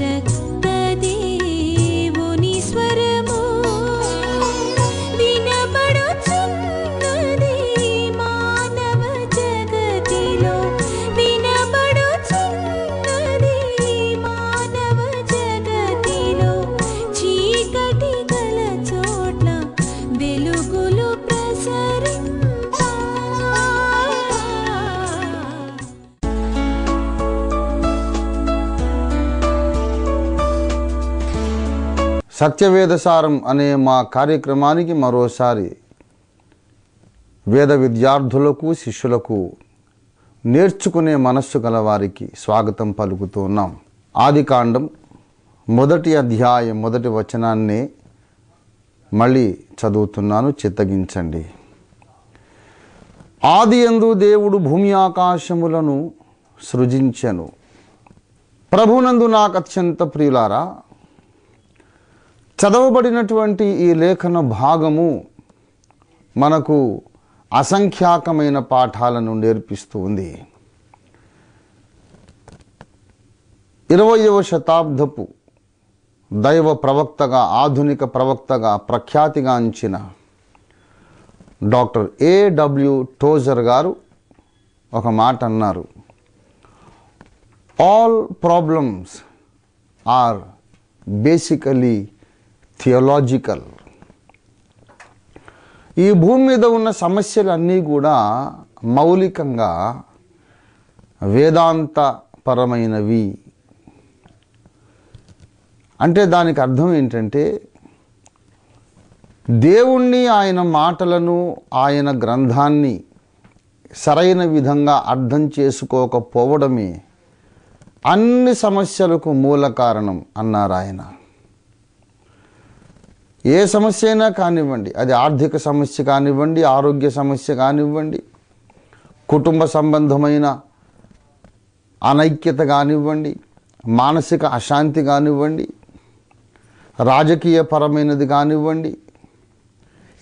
projects Satyavedasaram అనే మా కార్యక్రమానికి మరోసారి వేద విద్యార్థులకు శిష్యులకు నేర్చుకునే మనస్సు గలవారికి స్వాగతం పలుకుతూ ఉన్నాం ఆదికాండం మొదటి అధ్యాయం మొదటి వచనాన్ని మళ్ళీ చదువుతున్నాను చిత్తగించండి ఆది ఎందు దేవుడు భూమి ఆకాశములను సృజించను ప్రభునందు నాకు అత్యంత ప్రియులారా చదవబడినటువంటి ఈ లేఖన భాగము మనకు అసంఖ్యాకమైన పాఠాలను నేర్పిస్తూ ఉంది ఇరవయవ శతాబ్దపు దైవ ప్రవక్తగా ఆధునిక ప్రవక్తగా ప్రఖ్యాతిగాంచిన డాక్టర్ ఏడబ్ల్యూ టోజర్ గారు ఒక మాట అన్నారు all problems are basically theological ఈ భూమి మీద ఉన్న సమస్యలన్నీ కూడా మౌలికంగా వేదాంత పరమైనవి అంటే దానికి అర్థం ఏంటంటే దేవుణ్ణి ఆయన మాటలను ఆయన గ్రంథాన్ని సరైన విధంగా అర్థం చేసుకోకపోవడమే అన్ని సమస్యలకు మూల కారణం అన్నారు ఆయన ఏ సమస్య అయినా కానివ్వండి అది ఆర్థిక సమస్య కానివ్వండి ఆరోగ్య సమస్య కానివ్వండి కుటుంబ సంబంధమైన అనైక్యత కానివ్వండి మానసిక అశాంతి కానివ్వండి రాజకీయపరమైనది కానివ్వండి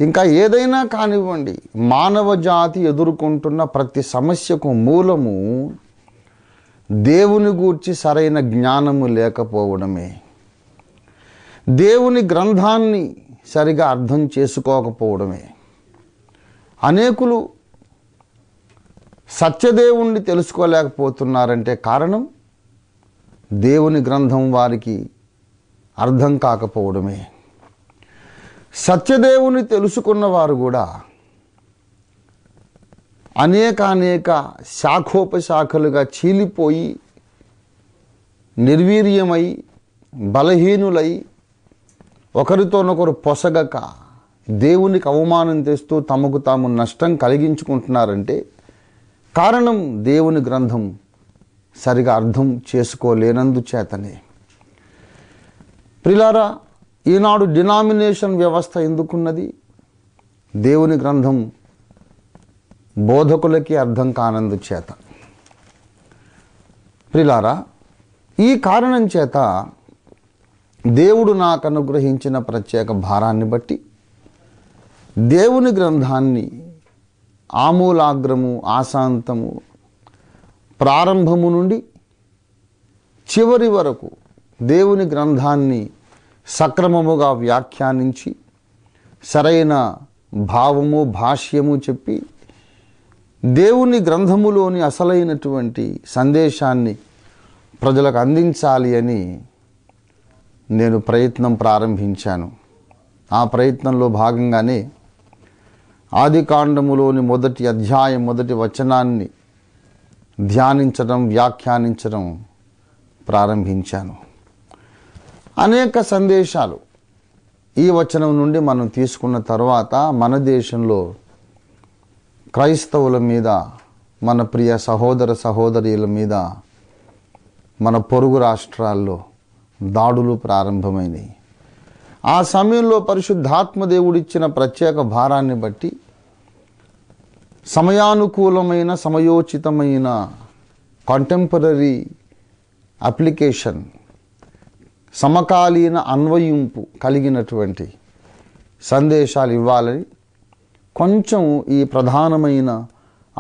ఇంకా ఏదైనా కానివ్వండి మానవ జాతి ఎదుర్కొంటున్న ప్రతి సమస్యకు మూలము దేవుని గూర్చి సరైన జ్ఞానము లేకపోవడమే దేవుని గ్రంథాన్ని సరిగా అర్థం చేసుకోకపోవడమే అనేకులు సత్యదేవుణ్ణి తెలుసుకోలేకపోతున్నారంటే కారణం దేవుని గ్రంథం వారికి అర్థం కాకపోవడమే సత్యదేవుని తెలుసుకున్నవారు కూడా అనేక అనేక శాఖోపశాఖలుగా చీలిపోయి నిర్వీర్యమై బలహీనులై ఒకరితోనొకరు పొసగక దేవునికి అవమానం చేస్తూ తమకు తాము నష్టం కలిగించుకుంటున్నారంటే కారణం దేవుని గ్రంథం సరిగా అర్థం చేసుకోలేనందుచేతనే ప్రిలారా ఈనాడు డినామినేషన్ వ్యవస్థ ఎందుకున్నది దేవుని గ్రంథం బోధకులకి అర్థం కానందుచేత ప్రిలారా ఈ కారణం చేత దేవుడు నాకు అనుగ్రహించిన ప్రత్యేక భారాన్ని బట్టి దేవుని గ్రంథాన్ని ఆమూలాగ్రము ఆశాంతము ప్రారంభము నుండి చివరి వరకు దేవుని గ్రంథాన్ని సక్రమముగా వ్యాఖ్యానించి సరైన భావము భాష్యము చెప్పి దేవుని గ్రంథములోని అసలైనటువంటి సందేశాన్ని ప్రజలకు అందించాలి అని నేను ప్రయత్నం ప్రారంభించాను ఆ ప్రయత్నంలో భాగంగానే ఆదికాండములోని మొదటి అధ్యాయం మొదటి వచనాన్ని ధ్యానించడం వ్యాఖ్యానించడం ప్రారంభించాను అనేక సందేశాలు ఈ వచనం నుండి మనం తీసుకున్న తర్వాత మన దేశంలో క్రైస్తవుల మీద మన ప్రియ సహోదర సహోదరుల మీద మన పొరుగు రాష్ట్రాల్లో దాడులు ప్రారంభమైనవి ఆ సమయంలో పరిశుద్ధాత్మ దేవుడిచ్చిన ప్రత్యేక భారాన్ని బట్టి సమయానుకూలమైన సమయోచితమైన కంటెంపరీ అప్లికేషన్ సమకాలీన అన్వయింపు కలిగినటువంటి సందేశాలు ఇవ్వాలని కొంచెం ఈ ప్రధానమైన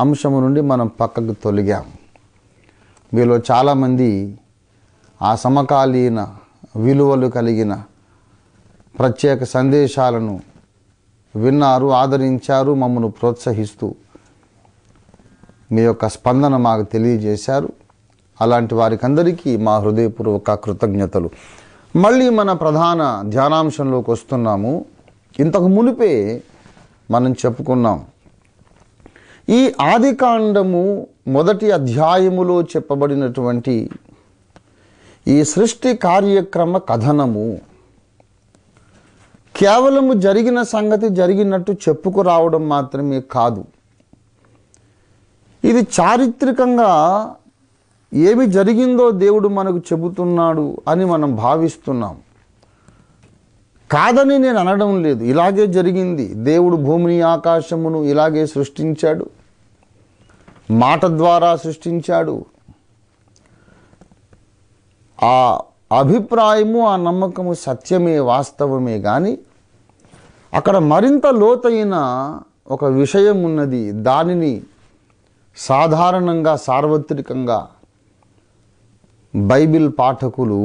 అంశము నుండి మనం పక్కకు తొలిగాం మీలో చాలామంది ఆ సమకాలీన విలువలు కలిగిన ప్రత్యేక సందేశాలను విన్నారు ఆదరించారు మమ్మను ప్రోత్సహిస్తూ మీ యొక్క స్పందన మాకు తెలియజేశారు అలాంటి వారికందరికీ మా హృదయపూర్వక కృతజ్ఞతలు మళ్ళీ మన ప్రధాన ధ్యానాంశంలోకి వస్తున్నాము ఇంతకు మునిపే మనం చెప్పుకున్నాం ఈ ఆదికాండము మొదటి అధ్యాయములో చెప్పబడినటువంటి ఈ సృష్టి కార్యక్రమ కథనము కేవలము జరిగిన సంగతి జరిగినట్టు చెప్పుకురావడం మాత్రమే కాదు ఇది చారిత్రకంగా ఏమి జరిగిందో దేవుడు మనకు చెబుతున్నాడు అని మనం భావిస్తున్నాం కాదని నేను అనడం లేదు ఇలాగే జరిగింది దేవుడు భూమిని ఆకాశమును ఇలాగే సృష్టించాడు మాట ద్వారా సృష్టించాడు ఆ అభిప్రాయము ఆ నమ్మకము సత్యమే వాస్తవమే కానీ అక్కడ మరింత లోతైన ఒక విషయం ఉన్నది దానిని సాధారణంగా సార్వత్రికంగా బైబిల్ పాఠకులు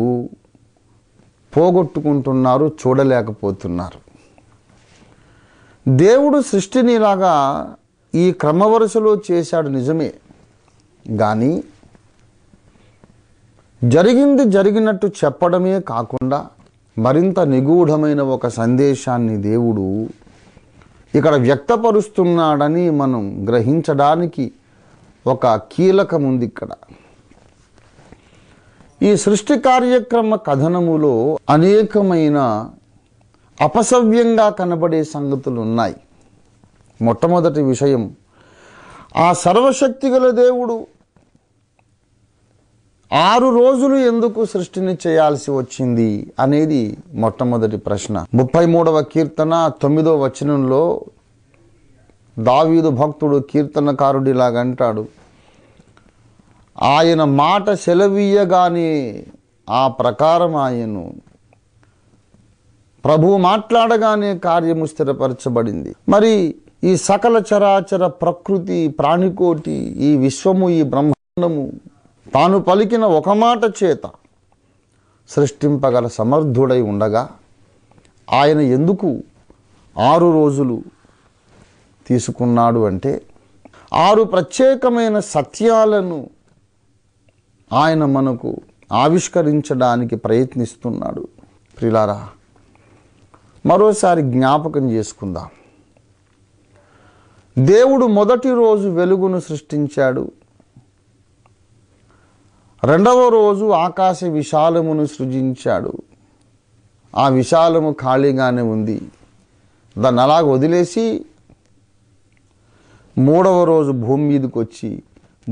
పోగొట్టుకుంటున్నారు చూడలేకపోతున్నారు దేవుడు సృష్టినిలాగా ఈ క్రమవరుసలో చేశాడు నిజమే కానీ జరిగింది జరిగినట్టు చెప్పడమే కాకుండా మరింత నిగూఢమైన ఒక సందేశాన్ని దేవుడు ఇక్కడ వ్యక్తపరుస్తున్నాడని మనం గ్రహించడానికి ఒక కీలకం ఉంది ఇక్కడ ఈ సృష్టి కార్యక్రమ కథనములో అనేకమైన అపసవ్యంగా కనబడే సంగతులు ఉన్నాయి మొట్టమొదటి విషయం ఆ సర్వశక్తిగల దేవుడు ఆరు రోజులు ఎందుకు సృష్టిని చేయాల్సి వచ్చింది అనేది మొట్టమొదటి ప్రశ్న ముప్పై మూడవ కీర్తన తొమ్మిదవ వచనంలో దావీదు భక్తుడు కీర్తనకారుడు ఇలాగంటాడు ఆయన మాట సెలవీయగానే ఆ ప్రకారం ఆయను ప్రభు మాట్లాడగానే కార్యము స్థిరపరచబడింది మరి ఈ సకల చరాచర ప్రకృతి ప్రాణికోటి ఈ విశ్వము ఈ బ్రహ్మాండము తాను పలికిన ఒక మాట చేత సృష్టింపగల సమర్థుడై ఉండగా ఆయన ఎందుకు ఆరు రోజులు తీసుకున్నాడు అంటే ఆరు ప్రత్యేకమైన సత్యాలను ఆయన మనకు ఆవిష్కరించడానికి ప్రయత్నిస్తున్నాడు ప్రిలారా మరోసారి జ్ఞాపకం చేసుకుందాం దేవుడు మొదటి రోజు వెలుగును సృష్టించాడు రెండవ రోజు ఆకాశ విశాలమును సృజించాడు ఆ విశాలము ఖాళీగానే ఉంది దాన్ని అలాగ వదిలేసి మూడవ రోజు భూమి మీదకి వచ్చి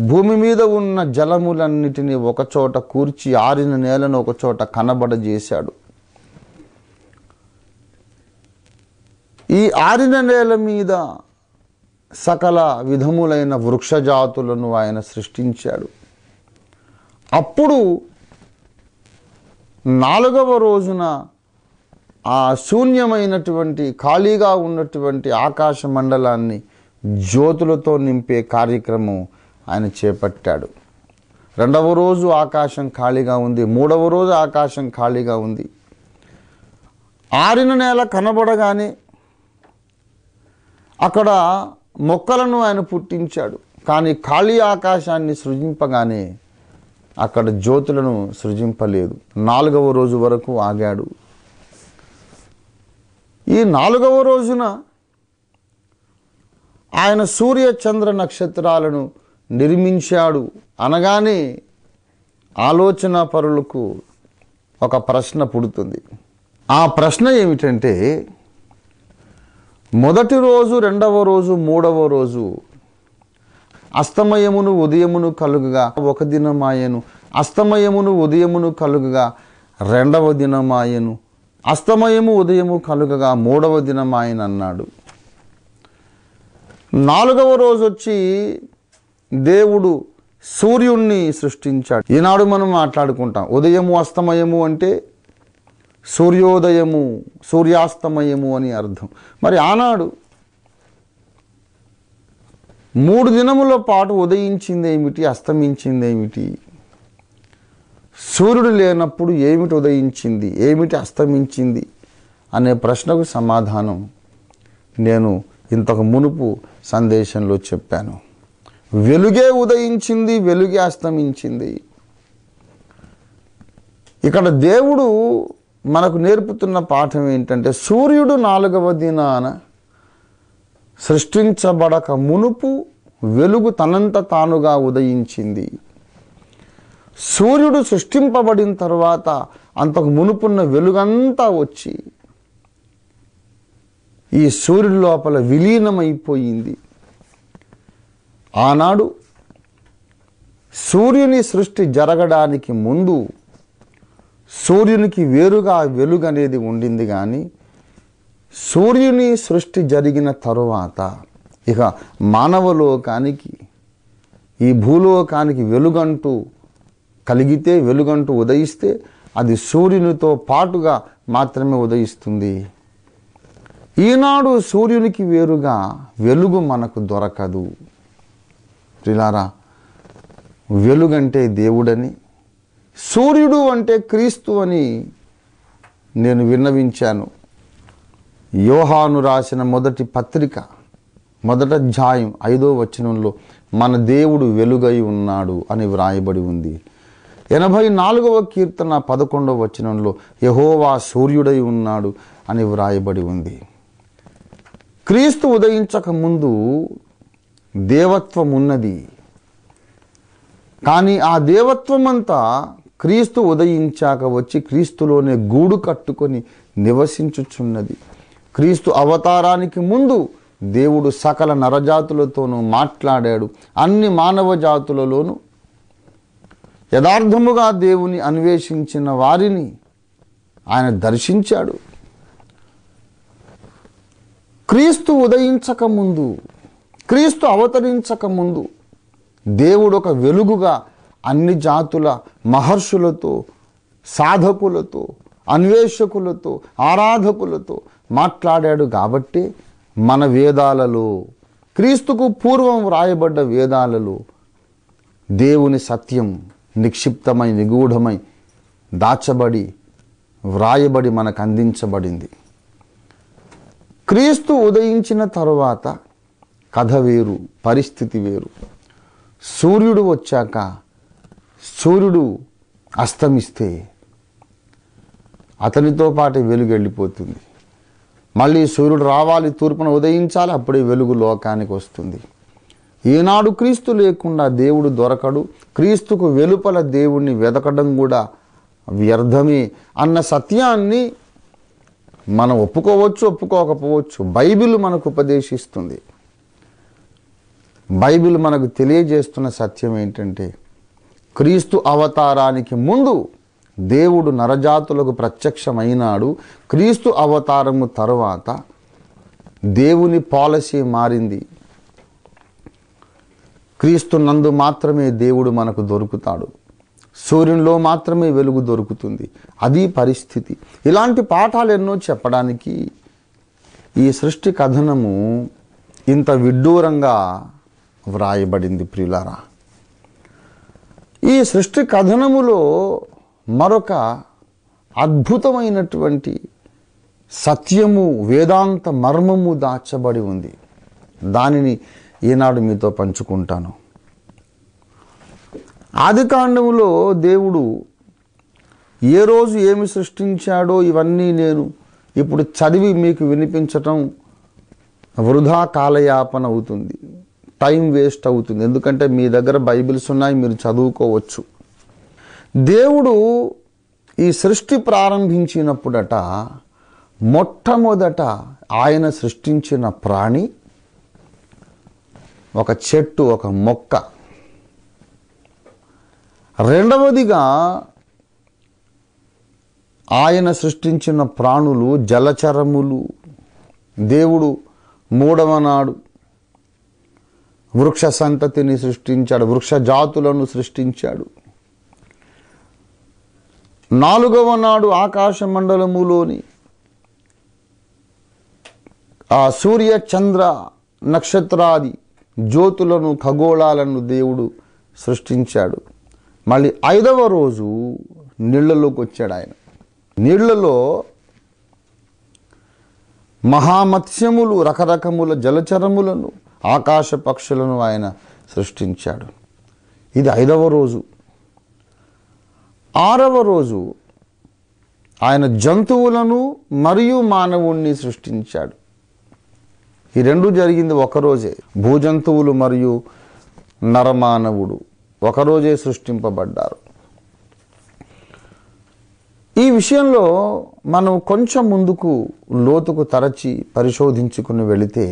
భూమి మీద ఉన్న జలములన్నిటినీ ఒకచోట కూర్చి ఆరిన నేలను ఒకచోట కనబడజేశాడు ఈ ఆరిన నేల మీద సకల విధములైన వృక్షజాతులను ఆయన సృష్టించాడు అప్పుడు నాలుగవ రోజున ఆ శూన్యమైనటువంటి ఖాళీగా ఉన్నటువంటి ఆకాశ మండలాన్ని జ్యోతులతో నింపే కార్యక్రమం ఆయన చేపట్టాడు రెండవ రోజు ఆకాశం ఖాళీగా ఉంది మూడవ రోజు ఆకాశం ఖాళీగా ఉంది ఆరిన నేల కనబడగానే అక్కడ మొక్కలను ఆయన పుట్టించాడు కానీ ఖాళీ ఆకాశాన్ని సృజింపగానే అక్కడ జ్యోతులను సృజింపలేదు నాలుగవ రోజు వరకు ఆగాడు ఈ నాలుగవ రోజున ఆయన సూర్య చంద్ర నక్షత్రాలను నిర్మించాడు అనగానే ఆలోచన పరులకు ఒక ప్రశ్న పుడుతుంది ఆ ప్రశ్న ఏమిటంటే మొదటి రోజు రెండవ రోజు మూడవ రోజు అస్తమయమును ఉదయమును కలుగుగా ఒక దినమాయను అస్తమయమును ఉదయమును కలుగుగా రెండవ దినమాయను అస్తమయము ఉదయము కలుగగా మూడవ దినమాయన అన్నాడు నాలుగవ రోజు వచ్చి దేవుడు సూర్యుణ్ణి సృష్టించాడు ఈనాడు మనం మాట్లాడుకుంటాం ఉదయము అస్తమయము అంటే సూర్యోదయము సూర్యాస్తమయము అని అర్థం మరి ఆనాడు మూడు దినముల పాటు ఉదయించింది అస్తమించింది అస్తమించిందేమిటి సూర్యుడు లేనప్పుడు ఏమిటి ఉదయించింది ఏమిటి అస్తమించింది అనే ప్రశ్నకు సమాధానం నేను ఇంతకు మునుపు సందేశంలో చెప్పాను వెలుగే ఉదయించింది వెలుగే అస్తమించింది ఇక్కడ దేవుడు మనకు నేర్పుతున్న పాఠం ఏంటంటే సూర్యుడు నాలుగవ దినాన సృష్టించబడక మునుపు వెలుగు తనంత తానుగా ఉదయించింది సూర్యుడు సృష్టింపబడిన తర్వాత అంతకు మునుపున్న వెలుగంతా వచ్చి ఈ సూర్యుడి లోపల విలీనమైపోయింది ఆనాడు సూర్యుని సృష్టి జరగడానికి ముందు సూర్యునికి వేరుగా వెలుగు అనేది ఉండింది కానీ సూర్యుని సృష్టి జరిగిన తరువాత ఇక మానవలోకానికి ఈ భూలోకానికి వెలుగంటూ కలిగితే వెలుగంటూ ఉదయిస్తే అది సూర్యునితో పాటుగా మాత్రమే ఉదయిస్తుంది ఈనాడు సూర్యునికి వేరుగా వెలుగు మనకు దొరకదు ప్రిలారా వెలుగంటే దేవుడని సూర్యుడు అంటే క్రీస్తు అని నేను విన్నవించాను యోహాను రాసిన మొదటి పత్రిక మొదట ధ్యాయం ఐదో వచనంలో మన దేవుడు వెలుగై ఉన్నాడు అని వ్రాయబడి ఉంది ఎనభై నాలుగవ కీర్తన పదకొండవ వచనంలో యహోవా సూర్యుడై ఉన్నాడు అని వ్రాయబడి ఉంది క్రీస్తు ఉదయించక ముందు దేవత్వం ఉన్నది కానీ ఆ దేవత్వం అంతా క్రీస్తు ఉదయించాక వచ్చి క్రీస్తులోనే గూడు కట్టుకొని నివసించుచున్నది క్రీస్తు అవతారానికి ముందు దేవుడు సకల నరజాతులతోనూ మాట్లాడాడు అన్ని మానవ జాతులలోనూ యథార్థముగా దేవుని అన్వేషించిన వారిని ఆయన దర్శించాడు క్రీస్తు ఉదయించక ముందు క్రీస్తు అవతరించక ముందు దేవుడు ఒక వెలుగుగా అన్ని జాతుల మహర్షులతో సాధకులతో అన్వేషకులతో ఆరాధకులతో మాట్లాడాడు కాబట్టి మన వేదాలలో క్రీస్తుకు పూర్వం వ్రాయబడ్డ వేదాలలో దేవుని సత్యం నిక్షిప్తమై నిగూఢమై దాచబడి వ్రాయబడి మనకు అందించబడింది క్రీస్తు ఉదయించిన తరువాత కథ వేరు పరిస్థితి వేరు సూర్యుడు వచ్చాక సూర్యుడు అస్తమిస్తే అతనితో పాటు వెలుగెళ్ళిపోతుంది మళ్ళీ సూర్యుడు రావాలి తూర్పున ఉదయించాలి అప్పుడే వెలుగు లోకానికి వస్తుంది ఈనాడు క్రీస్తు లేకుండా దేవుడు దొరకడు క్రీస్తుకు వెలుపల దేవుణ్ణి వెతకడం కూడా వ్యర్థమే అన్న సత్యాన్ని మనం ఒప్పుకోవచ్చు ఒప్పుకోకపోవచ్చు బైబిల్ మనకు ఉపదేశిస్తుంది బైబిల్ మనకు తెలియజేస్తున్న సత్యం ఏంటంటే క్రీస్తు అవతారానికి ముందు దేవుడు నరజాతులకు ప్రత్యక్షమైనాడు క్రీస్తు అవతారము తర్వాత దేవుని పాలసీ మారింది క్రీస్తు నందు మాత్రమే దేవుడు మనకు దొరుకుతాడు సూర్యునిలో మాత్రమే వెలుగు దొరుకుతుంది అది పరిస్థితి ఇలాంటి పాఠాలు ఎన్నో చెప్పడానికి ఈ సృష్టి కథనము ఇంత విడ్డూరంగా వ్రాయబడింది ప్రియులారా ఈ సృష్టి కథనములో మరొక అద్భుతమైనటువంటి సత్యము వేదాంత మర్మము దాచబడి ఉంది దానిని ఈనాడు మీతో పంచుకుంటాను ఆదికాండములో దేవుడు ఏ రోజు ఏమి సృష్టించాడో ఇవన్నీ నేను ఇప్పుడు చదివి మీకు వినిపించటం వృధా కాలయాపన అవుతుంది టైం వేస్ట్ అవుతుంది ఎందుకంటే మీ దగ్గర బైబిల్స్ ఉన్నాయి మీరు చదువుకోవచ్చు దేవుడు ఈ సృష్టి ప్రారంభించినప్పుడట మొట్టమొదట ఆయన సృష్టించిన ప్రాణి ఒక చెట్టు ఒక మొక్క రెండవదిగా ఆయన సృష్టించిన ప్రాణులు జలచరములు దేవుడు మూడవ నాడు వృక్ష సంతతిని సృష్టించాడు వృక్ష జాతులను సృష్టించాడు నాలుగవ నాడు ఆకాశ మండలములోని ఆ సూర్య చంద్ర నక్షత్రాది జ్యోతులను ఖగోళాలను దేవుడు సృష్టించాడు మళ్ళీ ఐదవ రోజు నీళ్లలోకి వచ్చాడు ఆయన నీళ్లలో మహామత్స్యములు రకరకముల జలచరములను ఆకాశ పక్షులను ఆయన సృష్టించాడు ఇది ఐదవ రోజు ఆరవ రోజు ఆయన జంతువులను మరియు మానవుణ్ణి సృష్టించాడు ఈ రెండు జరిగింది ఒకరోజే భూజంతువులు మరియు నరమానవుడు ఒకరోజే సృష్టింపబడ్డారు ఈ విషయంలో మనం కొంచెం ముందుకు లోతుకు తరచి పరిశోధించుకుని వెళితే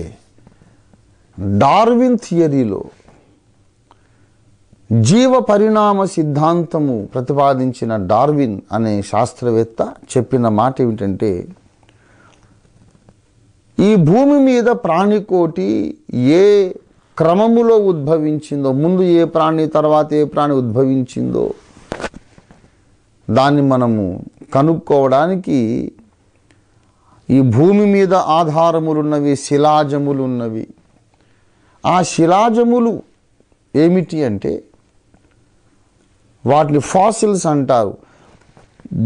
డార్విన్ థియరీలో జీవ పరిణామ సిద్ధాంతము ప్రతిపాదించిన డార్విన్ అనే శాస్త్రవేత్త చెప్పిన మాట ఏమిటంటే ఈ భూమి మీద ప్రాణికోటి ఏ క్రమములో ఉద్భవించిందో ముందు ఏ ప్రాణి తర్వాత ఏ ప్రాణి ఉద్భవించిందో దాన్ని మనము కనుక్కోవడానికి ఈ భూమి మీద ఆధారములున్నవి శిలాజములు ఉన్నవి ఆ శిలాజములు ఏమిటి అంటే వాటిని ఫాసిల్స్ అంటారు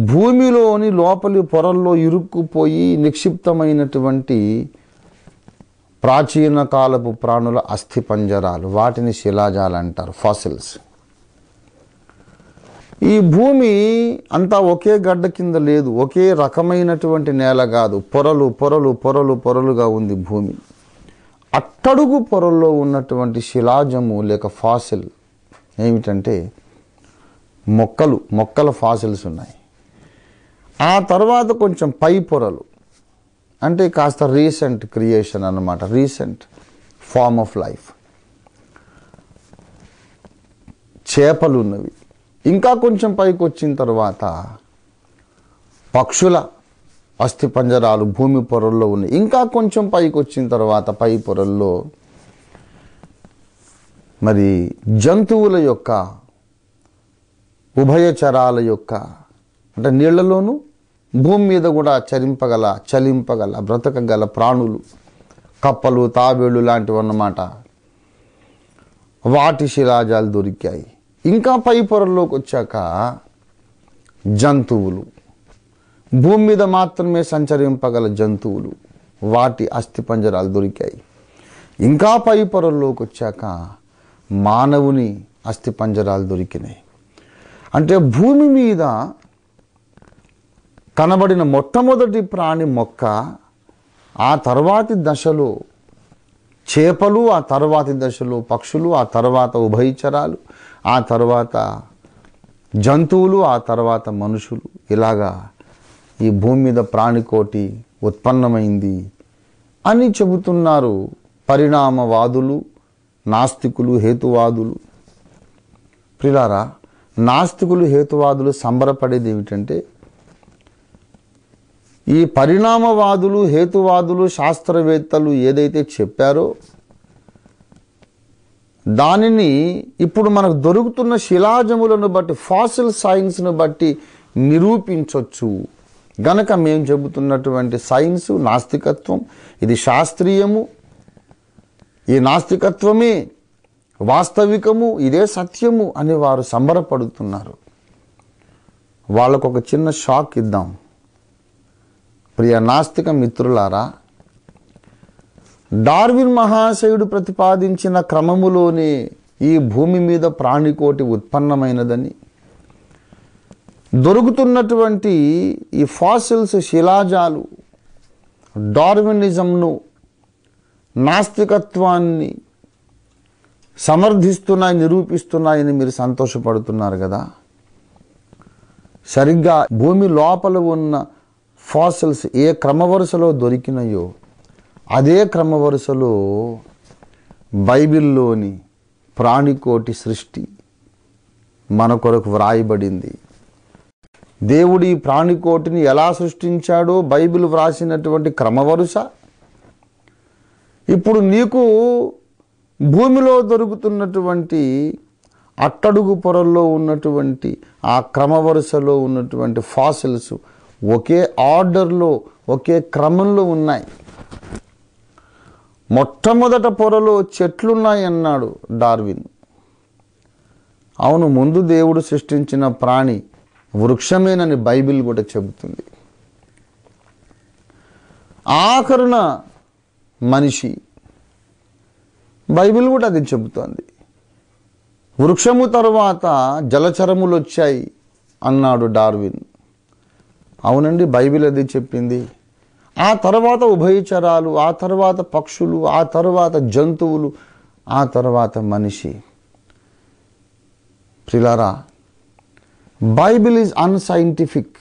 భూమిలోని లోపలి పొరల్లో ఇరుక్కుపోయి నిక్షిప్తమైనటువంటి ప్రాచీన కాలపు ప్రాణుల అస్థి పంజరాలు వాటిని శిలాజాలు అంటారు ఫాసిల్స్ ఈ భూమి అంతా ఒకే గడ్డ కింద లేదు ఒకే రకమైనటువంటి నేల కాదు పొరలు పొరలు పొరలు పొరలుగా ఉంది భూమి అట్టడుగు పొరల్లో ఉన్నటువంటి శిలాజము లేక ఫాసిల్ ఏమిటంటే మొక్కలు మొక్కల ఫాసిల్స్ ఉన్నాయి ఆ తర్వాత కొంచెం పై పొరలు అంటే కాస్త రీసెంట్ క్రియేషన్ అనమాట రీసెంట్ ఫామ్ ఆఫ్ లైఫ్ చేపలు ఉన్నవి ఇంకా కొంచెం పైకి వచ్చిన తర్వాత పక్షుల అస్థి పంజరాలు భూమి పొరల్లో ఉన్నాయి ఇంకా కొంచెం పైకి వచ్చిన తర్వాత పై పొరల్లో మరి జంతువుల యొక్క ఉభయచరాల యొక్క అంటే నీళ్లలోనూ భూమి మీద కూడా చరింపగల చలింపగల బ్రతకగల ప్రాణులు కప్పలు తాబేళ్ళు లాంటివి అన్నమాట వాటి శిలాజాలు దొరికాయి ఇంకా పై పొరల్లోకి వచ్చాక జంతువులు భూమి మీద మాత్రమే సంచరింపగల జంతువులు వాటి అస్థిపంజరాలు దొరికాయి ఇంకా పై పొరల్లోకి వచ్చాక మానవుని అస్థిపంజరాలు దొరికినాయి అంటే భూమి మీద కనబడిన మొట్టమొదటి ప్రాణి మొక్క ఆ తర్వాతి దశలో చేపలు ఆ తర్వాతి దశలో పక్షులు ఆ తర్వాత ఉభయచరాలు ఆ తర్వాత జంతువులు ఆ తర్వాత మనుషులు ఇలాగా ఈ భూమి మీద ప్రాణికోటి ఉత్పన్నమైంది అని చెబుతున్నారు పరిణామవాదులు నాస్తికులు హేతువాదులు ప్రిలారా నాస్తికులు హేతువాదులు సంబరపడేది ఏమిటంటే ఈ పరిణామవాదులు హేతువాదులు శాస్త్రవేత్తలు ఏదైతే చెప్పారో దానిని ఇప్పుడు మనకు దొరుకుతున్న శిలాజములను బట్టి ఫాసిల్ సైన్స్ను బట్టి నిరూపించవచ్చు గనక మేము చెబుతున్నటువంటి సైన్స్ నాస్తికత్వం ఇది శాస్త్రీయము ఈ నాస్తికత్వమే వాస్తవికము ఇదే సత్యము అని వారు సంబరపడుతున్నారు వాళ్ళకు ఒక చిన్న షాక్ ఇద్దాం ప్రియ నాస్తిక మిత్రులారా డార్విన్ మహాశయుడు ప్రతిపాదించిన క్రమములోనే ఈ భూమి మీద ప్రాణికోటి ఉత్పన్నమైనదని దొరుకుతున్నటువంటి ఈ ఫాసిల్స్ శిలాజాలు డార్వినిజంను నాస్తికత్వాన్ని సమర్థిస్తున్నాయి నిరూపిస్తున్నాయని మీరు సంతోషపడుతున్నారు కదా సరిగ్గా భూమి లోపల ఉన్న ఫాసిల్స్ ఏ క్రమవరుసలో దొరికినాయో అదే క్రమవరుసలో బైబిల్లోని ప్రాణికోటి సృష్టి మన కొరకు వ్రాయబడింది దేవుడి ప్రాణికోటిని ఎలా సృష్టించాడో బైబిల్ వ్రాసినటువంటి క్రమవరుస ఇప్పుడు నీకు భూమిలో దొరుకుతున్నటువంటి అట్టడుగు పొరల్లో ఉన్నటువంటి ఆ క్రమవరుసలో ఉన్నటువంటి ఫాసిల్స్ ఒకే ఆర్డర్లో ఒకే క్రమంలో ఉన్నాయి మొట్టమొదట పొరలో చెట్లున్నాయి అన్నాడు డార్విన్ అవును ముందు దేవుడు సృష్టించిన ప్రాణి వృక్షమేనని బైబిల్ కూడా చెబుతుంది ఆఖరున మనిషి బైబిల్ కూడా అది చెబుతోంది వృక్షము తరువాత జలచరములు వచ్చాయి అన్నాడు డార్విన్ అవునండి బైబిల్ అది చెప్పింది ఆ తర్వాత ఉభయచరాలు ఆ తర్వాత పక్షులు ఆ తర్వాత జంతువులు ఆ తర్వాత మనిషి ప్రిలారా బైబిల్ ఈజ్ అన్సైంటిఫిక్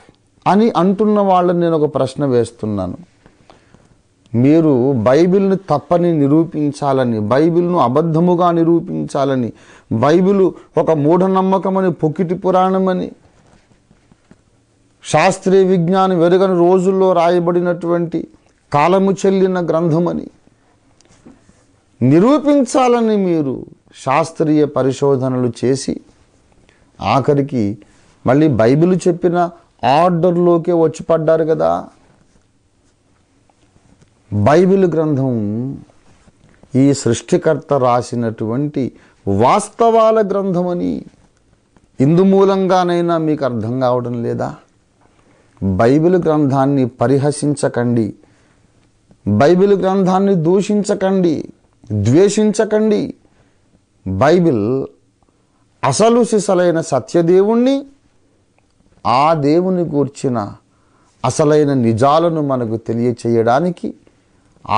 అని అంటున్న వాళ్ళని నేను ఒక ప్రశ్న వేస్తున్నాను మీరు బైబిల్ని తప్పని నిరూపించాలని బైబిల్ను అబద్ధముగా నిరూపించాలని బైబిల్ ఒక మూఢనమ్మకమని పొకిటి పురాణమని శాస్త్రీయ విజ్ఞానం వెరుగని రోజుల్లో రాయబడినటువంటి కాలము చెల్లిన గ్రంథమని నిరూపించాలని మీరు శాస్త్రీయ పరిశోధనలు చేసి ఆఖరికి మళ్ళీ బైబిల్ చెప్పిన ఆర్డర్లోకే వచ్చి పడ్డారు కదా బైబిల్ గ్రంథం ఈ సృష్టికర్త రాసినటువంటి వాస్తవాల గ్రంథమని ఇందు మూలంగానైనా మీకు అర్థం కావడం లేదా బైబిల్ గ్రంథాన్ని పరిహసించకండి బైబిల్ గ్రంథాన్ని దూషించకండి ద్వేషించకండి బైబిల్ అసలు సిసలైన సత్యదేవుణ్ణి ఆ దేవుని గూర్చిన అసలైన నిజాలను మనకు తెలియచేయడానికి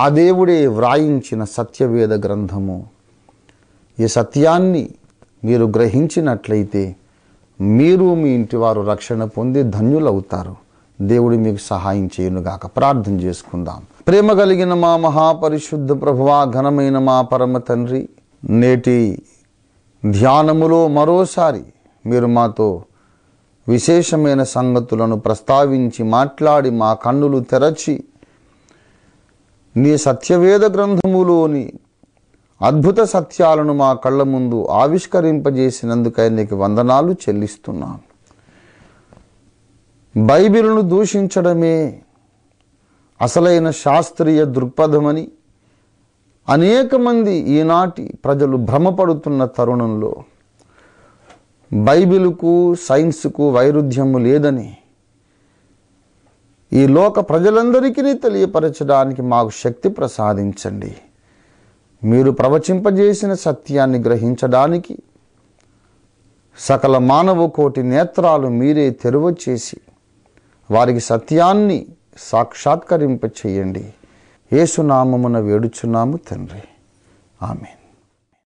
ఆ దేవుడే వ్రాయించిన సత్యవేద గ్రంథము ఈ సత్యాన్ని మీరు గ్రహించినట్లయితే మీరు మీ ఇంటి వారు రక్షణ పొంది ధన్యులవుతారు దేవుడు మీకు సహాయం చేయనుగాక ప్రార్థన చేసుకుందాం ప్రేమ కలిగిన మా మహాపరిశుద్ధ ప్రభువా ఘనమైన మా పరమ తండ్రి నేటి ధ్యానములో మరోసారి మీరు మాతో విశేషమైన సంగతులను ప్రస్తావించి మాట్లాడి మా కన్నులు తెరచి నీ సత్యవేద గ్రంథములోని అద్భుత సత్యాలను మా కళ్ళ ముందు ఆవిష్కరింపజేసినందుకై నీకు వందనాలు చెల్లిస్తున్నాను బైబిల్ను దూషించడమే అసలైన శాస్త్రీయ దృక్పథమని అనేక మంది ఈనాటి ప్రజలు భ్రమపడుతున్న తరుణంలో బైబిలుకు సైన్స్కు వైరుధ్యము లేదని ఈ లోక ప్రజలందరికీ తెలియపరచడానికి మాకు శక్తి ప్రసాదించండి మీరు ప్రవచింపజేసిన సత్యాన్ని గ్రహించడానికి సకల మానవ కోటి నేత్రాలు మీరే తెరువచేసి వారికి సత్యాన్ని సాక్షాత్కరింపచేయండి ఏసునామమున వేడుచున్నాము తండ్రి ఆమెన్